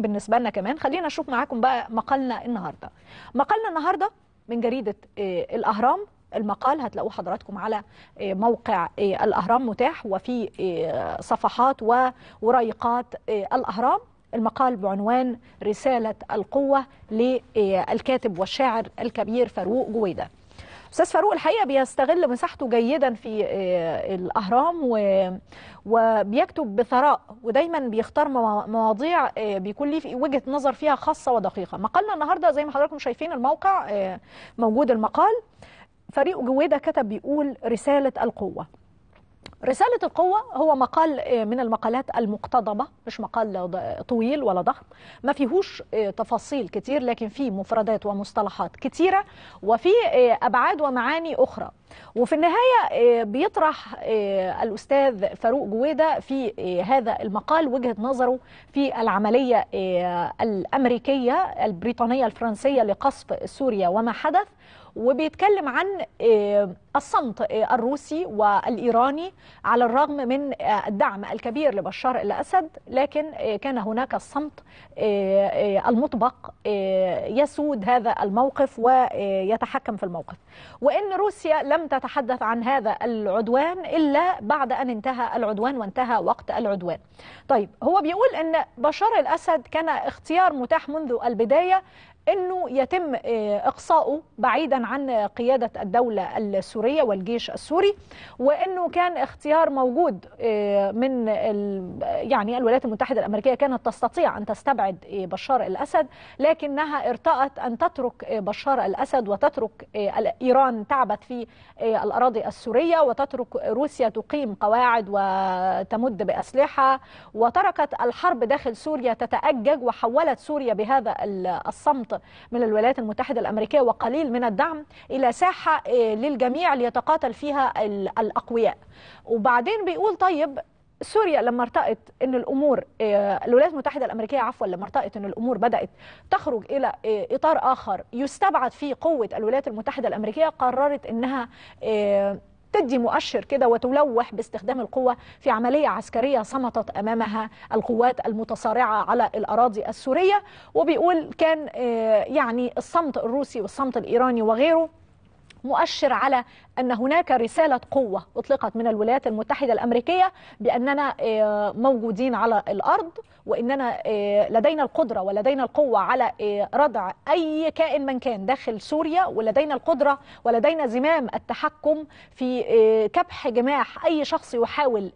مهمين بالنسبة لنا كمان خلينا نشوف معاكم بقى مقالنا النهاردة مقالنا النهاردة من جريدة آه، الأهرام المقال هتلاقوه حضراتكم على آه، موقع آه، الأهرام متاح وفي صفحات وريقات الأهرام المقال بعنوان رسالة القوة للكاتب والشاعر الكبير فاروق جويدة استاذ فاروق الحقيقه بيستغل مساحته جيدا في آه، الاهرام و... وبيكتب بثراء ودايما بيختار مواضيع آه، بيكون ليه وجهه نظر فيها خاصه ودقيقه مقالنا النهارده زي ما حضراتكم شايفين الموقع آه، موجود المقال فريق جويده كتب بيقول رساله القوه رسالة القوة هو مقال آه، من المقالات المقتضبة مش مقال طويل ولا ضخم ما فيهوش آه، تفاصيل كتير لكن فيه مفردات ومصطلحات كتيرة وفي آه، أبعاد ومعاني أخرى وفي النهاية بيطرح الأستاذ فاروق جويدة في هذا المقال وجهة نظره في العملية الأمريكية البريطانية الفرنسية لقصف سوريا وما حدث وبيتكلم عن الصمت الروسي والايراني على الرغم من آه، الدعم الكبير لبشار الأسد لكن آه، كان هناك الصمت آه، المطبق يسود هذا الموقف ويتحكم في الموقف وإن روسيا لم تتحدث عن هذا العدوان إلا بعد أن انتهى العدوان وانتهى وقت العدوان طيب هو بيقول أن بشار الأسد كان اختيار متاح منذ البداية أنه يتم آه، إقصاؤه بعيدا عن قيادة الدولة السورية والجيش السوري وأنه كان اختيار موجود آه، من يعني الولايات المتحدة الأمريكية كانت تستطيع أن تستبعد آه، بشار الأسد لكنها ارتأت أن تترك بشار الأسد وتترك إيران تعبت في الأراضي السورية وتترك روسيا تقيم قواعد وتمد بأسلحة وتركت الحرب داخل سوريا تتأجج وحولت سوريا بهذا الصمت من الولايات المتحدة الأمريكية وقليل من الدعم إلى ساحة آه، للجميع ليتقاتل فيها الأقوياء وبعدين بيقول طيب سوريا لما ارتأت ان الامور آه، الولايات المتحده الامريكيه عفوا لما ارتأت ان الامور بدات تخرج الى آه، اطار اخر يستبعد فيه قوه الولايات المتحده الامريكيه قررت انها تدي مؤشر كده وتلوح باستخدام القوة في عملية عسكرية صمتت أمامها القوات المتصارعة على الأراضي السورية وبيقول كان آه، يعني الصمت الروسي والصمت الإيراني وغيره مؤشر على أن هناك رسالة قوة أطلقت من الولايات المتحدة الأمريكية بأننا آه، موجودين على الأرض وإننا آه، لدينا القدرة ولدينا القوة على آه، ردع أي كائن من كان داخل سوريا ولدينا القدرة ولدينا زمام التحكم في كبح جماح أي شخص يحاول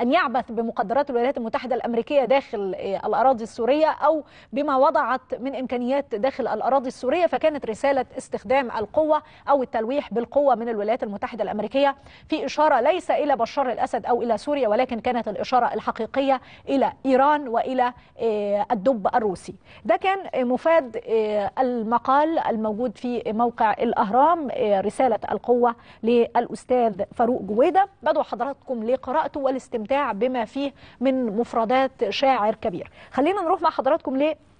أن يعبث بمقدرات الولايات المتحدة الأمريكية داخل الأراضي السورية أو بما وضعت من إمكانيات داخل الأراضي السورية فكانت رسالة استخدام القوة أو التلويح بالقوة من الولايات المتحدة الأمريكية في إشارة ليس إلى بشار الأسد أو إلى سوريا ولكن كانت الإشارة الحقيقية إلى إيران وإلى آه، الدب الروسي ده كان آه، مفاد آه، المقال الموجود في موقع الأهرام رسالة القوة للأستاذ فاروق جويدة بدعو حضراتكم لقراءته والاستمتاع بما فيه من مفردات شاعر كبير خلينا نروح مع حضراتكم ليه